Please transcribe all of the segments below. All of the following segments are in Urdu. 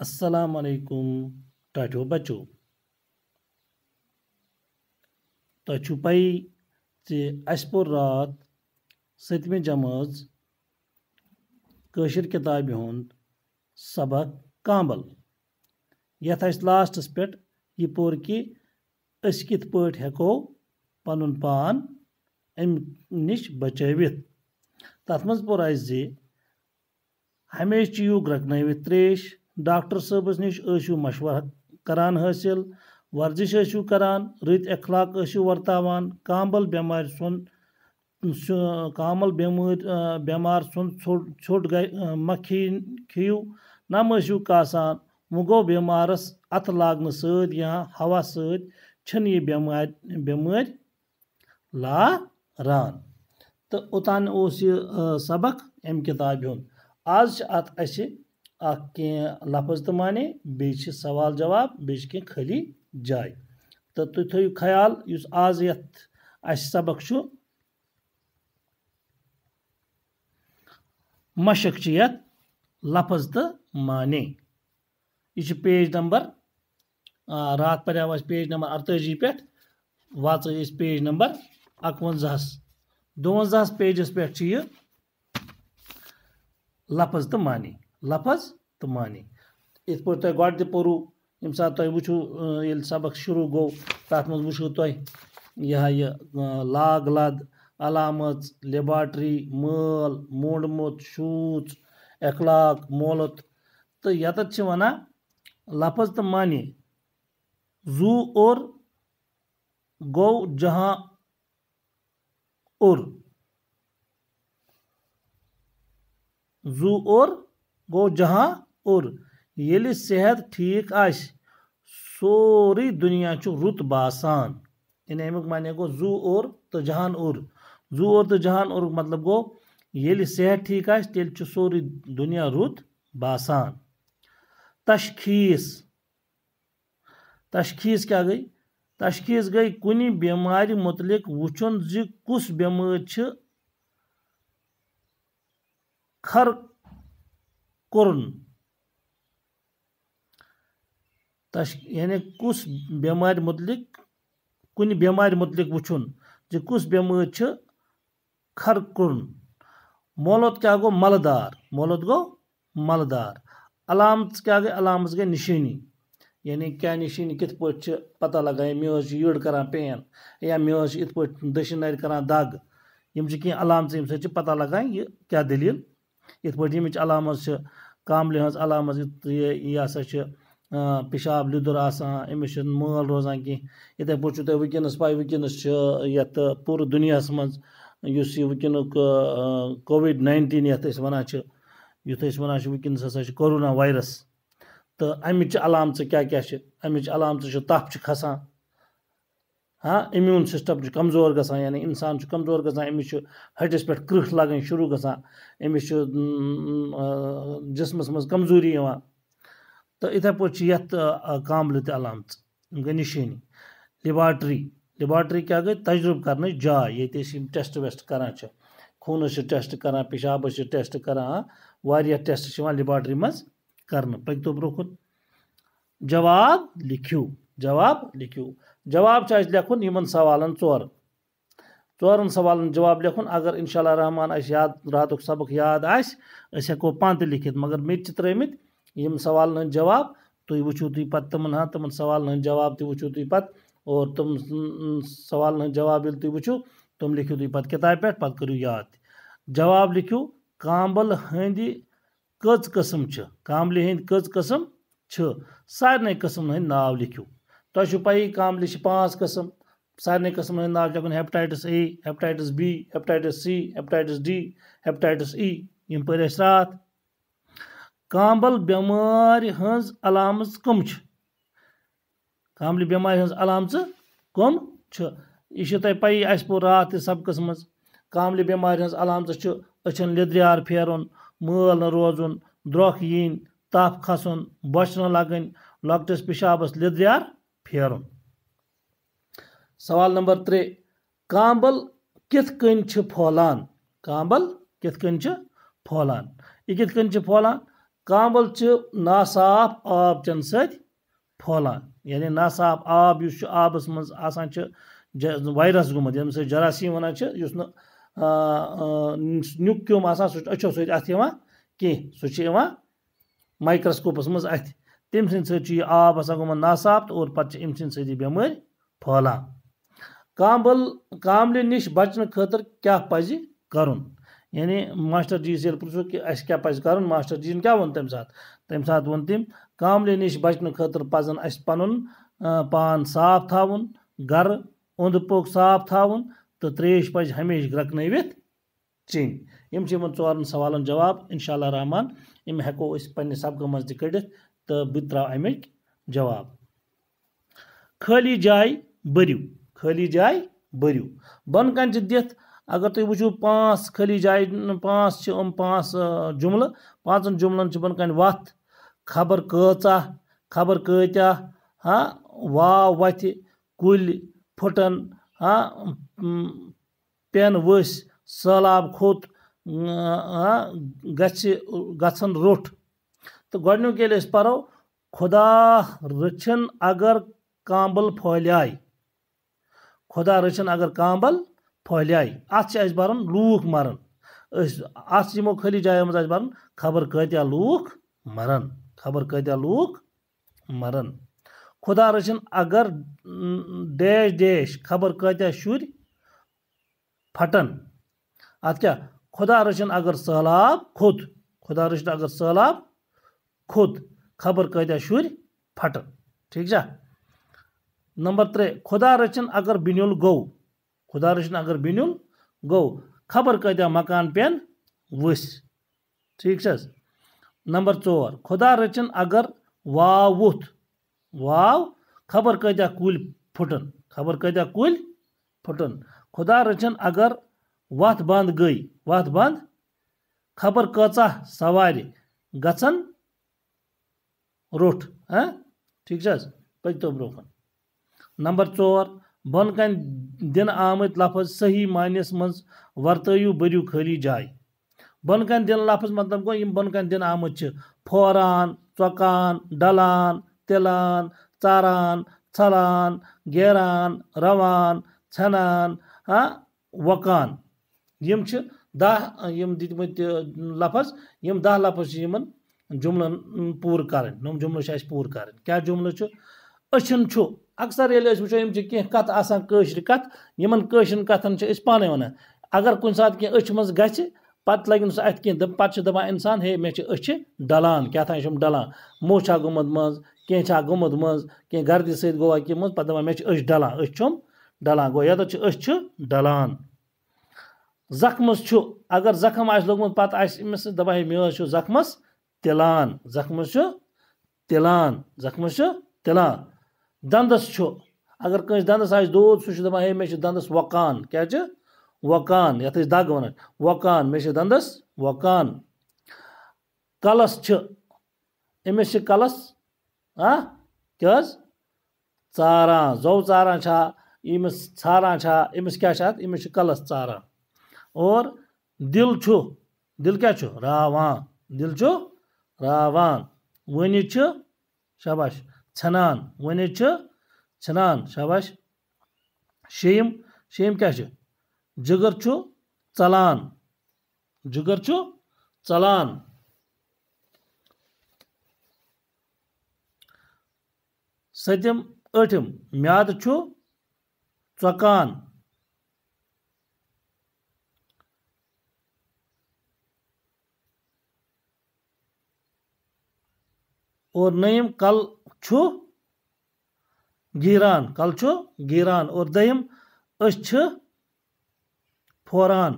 السلام علیکم ٹاٹو بچو ٹاٹو پائی تے جی، اس پور رات ست میں جمعز کشر کتاب ہوند سبق کامبل یہ تھا اس لاسٹ سپیٹ یہ پور کی اس کی تپوٹ ہے کو پان ام نش بچے ویت تاتمز پور آئیز زی جی، ہمیش چیو گرکنے ویتریش ڈاکٹر صبس کران مشور کر حاصل کران رت اخلاق یو وان کانبل بیمار سن کام بم بمار سندھ ٹوٹ گئی مہ کو کاسان و گو بیمارس ات لاگہ ستا ستم تہٕ اوٚتانۍ اوتان اس سبق ام کتاب آج اتہ اکی لفظ تو مانے بیچ سوال جواب بیچ کے کھلی جائے تو تو تو یہ خیال آز آزیت اس سبق شو مشکچیت لفظ تو مانے یہ چھو پیج نمبر رات پر آواز پیج نمبر ارتو جی پیٹ واتو پیج نمبر اکون زہس دون زہس پیج اس یہ لفظ تو مانے لفظ تو معنی ات پہ تہ گڈ پوروو یم سات تہ وچھو یل سبق شروع گو تات مز وچھو تہ یہ یہ لاگ لد علامت لیبارٹری مل مونڈمت شوچ اخلاق مولت تو یتت ونان لفظ تو معنی زو اور گو جہاں اور زو اور گو جہاں اور عور صحت ٹھیک آ سوری دنیا رت باسان یعنی امی معنی گو زو اور تو جہان اور زو اور تو جہان اور مطلب گول صحت ٹھیک آل سوری دنیا رت باسان تشخیص تشخیص کیا گئی تشخیص گئی کنہ بیماری متعلق وچن کھر تش یعنی کس بیمار متعلق کن بیمار متعلق وچن چھِ کس بیمر مولت کیٛاہ گوٚو گو ملدار مولت گو ملدار علامت کیا گٔے علامژ گٔے نِشٲنی یعنی کیا نشنی کت پی پتہ حظ چھِ یٔڑ کران پین یا میرے پاٹ دشن کر دگ ہم کہام سی پتہ یہِ یہ کیا دلیل پٲٹھۍ ییٚمِچ علامژ چھِ کاملہِ ہٕنٛز علامت یہِ یہِ چھِ پِشاب آسان أمِس مٲل روزان پٲٹھۍ چھُو تۄہہِ وٕنکیٚنَس پاے کامل ہن علام یہ سا پاب ل لدانو پہ وس پہ وس پور دنیا مزہ وکینک کووڈ نائنٹین یس واعش وسا کے کرونا وایرس چھِ اَمِچ علامژٕ چھِ تَپھ چھِ کھسا ہاں امیون سسٹم کمزور یعنی انسان کمزور چھِ یَتھ ہٹس تہِ کر لگن شروع نِشٲنی امس جسمس مز گٔے تو اتے جاے ییٚتہِ أسۍ یِم نشانی لباٹری لباٹری کیا خوٗنَس چھِ کرایہ یہ پِشابَس چھِ کر خونس سے ٹیسٹ چھِ یِوان سے منٛز لباٹری پٔکۍتو پکتو کُن جواب لکھو جواب لکھو جواب چاہیے لکھن یمن سوالن چور ژورن سوالن جواب لکھن اگر انشاءاللہ رحمان اس یاد راتک سبق یاد آس اس ہیکو پان تہ لکھت مگر مت ترمت یم سوالن ہند جواب تھی وچو تھی پتہ تمن ہاں تمن سوالن ہند جواب تھی وچو تھی پتہ اور تم سوالن ہند جواب یل تھی وچو تم لکھو تھی پتہ کتاب پہ پتہ کرو یاد جواب لکھو کامبل ہند کچ قسم چھ کاملہ ہند کچ قسم چھو سارنے قسم نہیں ناو لکھو تو اچھو پائی کام لیشی پانس قسم سارنے قسم نہیں ناو لکھو hepatitis A hepatitis B hepatitis C hepatitis D hepatitis E یہ پر اشرات کامبل بیماری ہنز علامز کم چھ کامبل بیماری ہنز علامز کم چھو یہ شیطہ پائی ایس پور رات سب قسم کامبل بیماری ہنز علامز چھو اچھن لدریار مٲل مولن روزُن درخ یِنۍ تپ کھسن بوچھنہ لگن لکس پشاب لدریار سوال نمبر ترے کامبل کت پھولان کت کن پھولان یہ کت پھولان کانبل ناصاف آب پھولان یعنی ناصاف آب اس آبس گومت یم سر جراثیم وان اس نیکم آپ سچو ستان کن سو مایکروسکوپس مز ات تم سی آب اور گاصاف ام او سی بم پھولان کامبل کامل نش بچنے خاطر یعنی جی کہِ اَسہِ جیسے پَزِ کہ ماسٹر جی کیا تَمہِ ساتہٕ ووٚن تٔمۍ تم نِش نش خٲطرٕ خاطر اَسہِ پَنُن پان صاف تھاوُن گر اوٚنٛد پوک صاف تھاوُن تو تریش پَزِ ہمیشہ گرٛٮ۪کنٲوِتھ چین یم چیم چورن سوال جواب ان اللہ رحمان ام ہیکو اس پنہ سبقہ مز تڑت تو بہ ترا امک جواب خالی جائے برو خالی جائے برو بن کن چ دت اگر تھی وچو پانچ خالی جائے پانچ چھ ام پانچ جملہ پانچن جملن چھ بن کن وات خبر کتا خبر کتا ہا واو وات کل پھٹن ہا پین وس سلاب کھوت ییٚلہِ أسۍ پَرو خدا رچن اگر کانبل پھہلیا خدا رچن اگر کانبل پھہلیا یِمو خٲلی جایو منٛز اَسہِ بَرُن خبر کتہ لوٗکھ مران خبر کتیا خۄدا رچن اگر ڈیش ڈیش خبر شُرۍ پھَٹَن اَتھ کیٛاہ خدا ر اگر سہلاب کوت خدا رچن اگر سہلاب کوت خبر تہ شر پھٹ ٹھیک نمبر ترے خدا رچن اگر بین گو خدا رچن اگر بین گو خبر کتیا مکان پین ورس ٹھیک نمبر ژور خدا رچ اگر واو ووت واو خبر کتہ کل پھٹن خبر کتیاح کل پھٹن خدا رچ اگر گٔے خبر کۭژاہ سوارِ و گئی ہاں؟ ٹھیٖک چھِ حظ پٔکۍتو برونٛہہ کُن نمبر ژور ٹور بن دِنہٕ آمٕتۍ لفظ صحیح معنیَس منٛز وَرتٲیِو بٔرِو خٲلی خلی جائیں بہن دِنہٕ لفظ مطلب گوٚو یِم گو بہ دِنہٕ آمٕتۍ چھِ پھوران چکان ڈلان تلان چاران چلان وۄکان دہ لفظ یہ دفظ یمن جمل پور کرمل پور کرمل اچھن اکثر واقع قشر کتنا معاشرن کتن پانے پَتہٕ چھُ دَپان اِنسان ہے مچھ ڈان ڈلان مو پَتہٕ دَپان مےٚ چھِ أچھ گردی أچھ چھُم ڈَلان اچھ ڈلان اچھم ڈلان چھِ ڈلان چھُ اگر زخم تِلان لوگم چھُ آس کٲنٛسہِ میرے آسہِ تلان سُہ تلان دَپان تلان مےٚ چھِ سمجھ دے مے چھِ وکان یَتھ أسۍ دگ ون وکان مے چھِ دس وکان کلس چھِ أمِس چھِ کَلَس آ زو أمِس کیٛاہ چھِ اَتھ امس کیا کلس ژاران اور دل چھو دل کیا چھو راوان دل چھو راوان ونی چھو شباش چھنان ونی چھو چھنان شباش شیم شیم کیا چھو جگر چھو چلان جگر چھو چلان ستم اٹھم میاد چھو چکان اور نیم کل چھو گیران کل چھو گیران اور دیم اس چھ پھوران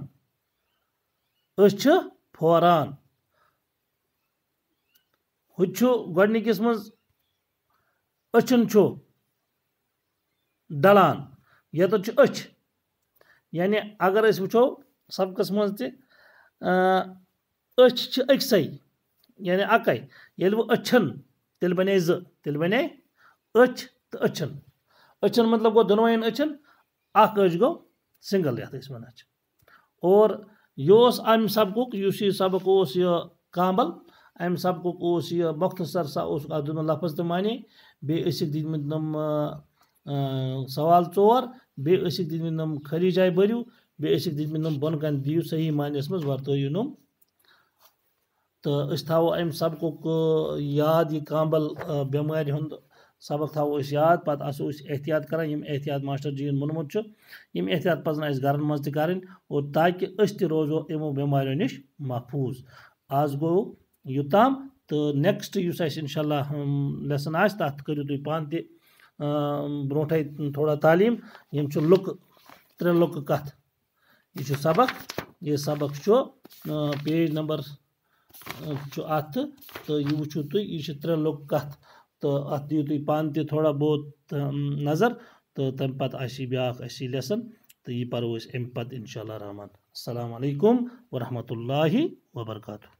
اس چھ پھوران ہت چھو گڈنی کس مز اچھن چھو ڈلان یت چھ اچھ یعنی اگر اس وچھو سبقس مز تہ اچھ چھ اکسے یعنی اکیلے اچھن تیل بنے زل بنے اچھ تو اچھن اچھن مطلب گو دن اکش گنگل یعنی اور یہ ام سبق اس سبق اس کامل ام سبق اس مختصر سا اس دن لفظ تو معے بیے کت مت نم سوال ٹور بیے دم خلی جائے بریو بے کت مت نم بن کہ دیو صحیح مانس مجھ ویو نم تو تھو ام سبق یاد یہ کامبل بیمار ہند سبق تھو یاد پہ آسو احتیاط کران یم احتیاط ماسٹر جی ونمت یم احتیاط پزن اس گھرن مز کریں اور تاکہ اس تہ روزو یمو بیماریوں نش محفوظ آز گو یوتام تو نیکسٹ اس انشاء اللہ لیسن آہ تک کرو تھی پان تہ بروٹے تھوڑا تعلیم یم لک ترے لک کت یہ سبق یہ سبق پیج نمبر چھو آتھ تو یہ وچھو تو یہ چھتر لوگ کت تو آتھ دیو تو یہ پان تے تھوڑا بہت نظر تو تم پت آشی بیاخ آشی لیسن تو یہ پر ہو اس ام پت انشاءاللہ رحمت السلام علیکم ورحمۃ اللہ وبرکاتہ